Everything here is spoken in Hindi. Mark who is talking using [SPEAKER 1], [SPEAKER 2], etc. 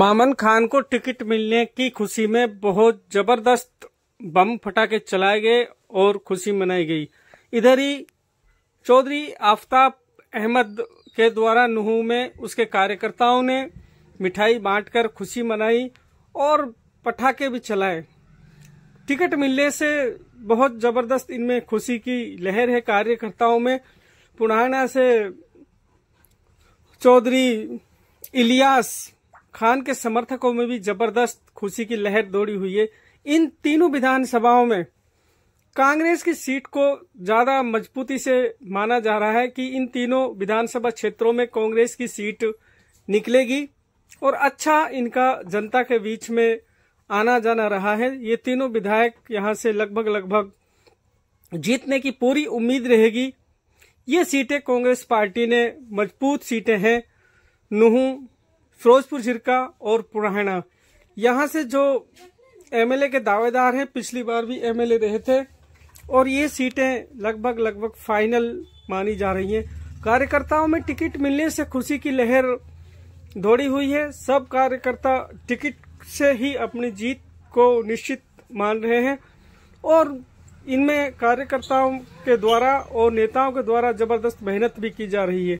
[SPEAKER 1] मामन खान को टिकट मिलने की खुशी में बहुत जबरदस्त बम फटाके चलाए गए और खुशी मनाई गई इधर ही चौधरी आफताब अहमद के द्वारा नुहू में उसके कार्यकर्ताओं ने मिठाई बांटकर खुशी मनाई और पटाखे भी चलाए टिकट मिलने से बहुत जबरदस्त इनमें खुशी की लहर है कार्यकर्ताओं में पुराना से चौधरी इलियास खान के समर्थकों में भी जबरदस्त खुशी की लहर दौड़ी हुई है इन तीनों विधानसभाओं में कांग्रेस की सीट को ज्यादा मजबूती से माना जा रहा है कि इन तीनों विधानसभा क्षेत्रों में कांग्रेस की सीट निकलेगी और अच्छा इनका जनता के बीच में आना जाना रहा है ये तीनों विधायक यहाँ से लगभग लगभग जीतने की पूरी उम्मीद रहेगी ये सीटें कांग्रेस पार्टी ने मजबूत सीटें हैं नुहू फिरोजपुर झिरका और पुराना यहाँ से जो एमएलए के दावेदार हैं पिछली बार भी एमएलए रहे थे और ये सीटें लगभग लगभग फाइनल मानी जा रही हैं कार्यकर्ताओं में टिकट मिलने से खुशी की लहर दौड़ी हुई है सब कार्यकर्ता टिकट से ही अपनी जीत को निश्चित मान रहे हैं और इनमें कार्यकर्ताओं के द्वारा और नेताओं के द्वारा जबरदस्त मेहनत भी की जा रही है